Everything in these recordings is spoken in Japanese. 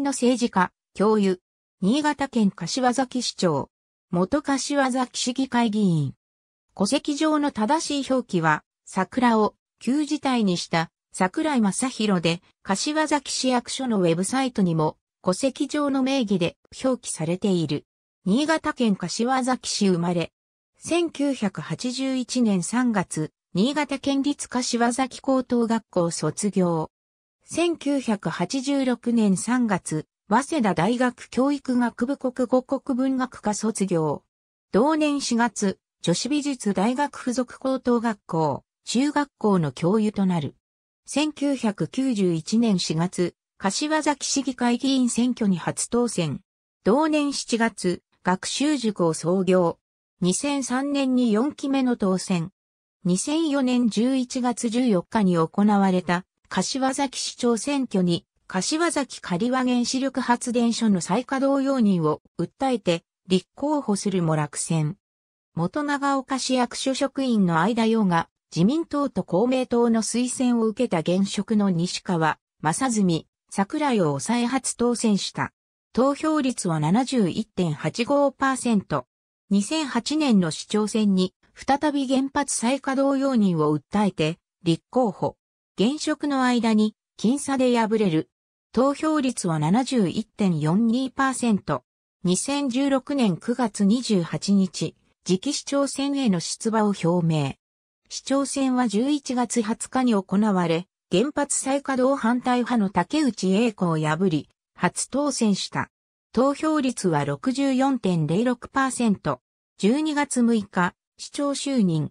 の政治家、教諭、新潟県柏崎市長、元柏崎市議会議員。戸籍上の正しい表記は、桜を旧字体にした桜井正宏で、柏崎市役所のウェブサイトにも、戸籍上の名義で表記されている。新潟県柏崎市生まれ。1981年3月、新潟県立柏崎高等学校卒業。1986年3月、早稲田大学教育学部国語国文学科卒業。同年4月、女子美術大学附属高等学校、中学校の教諭となる。1991年4月、柏崎市議会議員選挙に初当選。同年7月、学習塾を創業。2003年に4期目の当選。2004年11月14日に行われた柏崎市長選挙に、柏崎刈羽原子力発電所の再稼働容認を訴えて立候補するも落選。元長岡市役所職員の間洋が自民党と公明党の推薦を受けた現職の西川、正澄桜井を抑え初当選した。投票率は71.85%。2008年の市長選に再び原発再稼働容認を訴えて立候補。現職の間に僅差で敗れる。投票率は71.42%。2016年9月28日、次期市長選への出馬を表明。市長選は11月20日に行われ、原発再稼働反対派の竹内栄子を破り、初当選した。投票率は64.06%。12月6日、市長就任。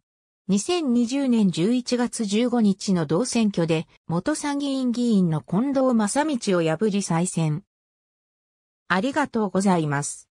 2020年11月15日の同選挙で、元参議院議員の近藤正道を破り再選。ありがとうございます。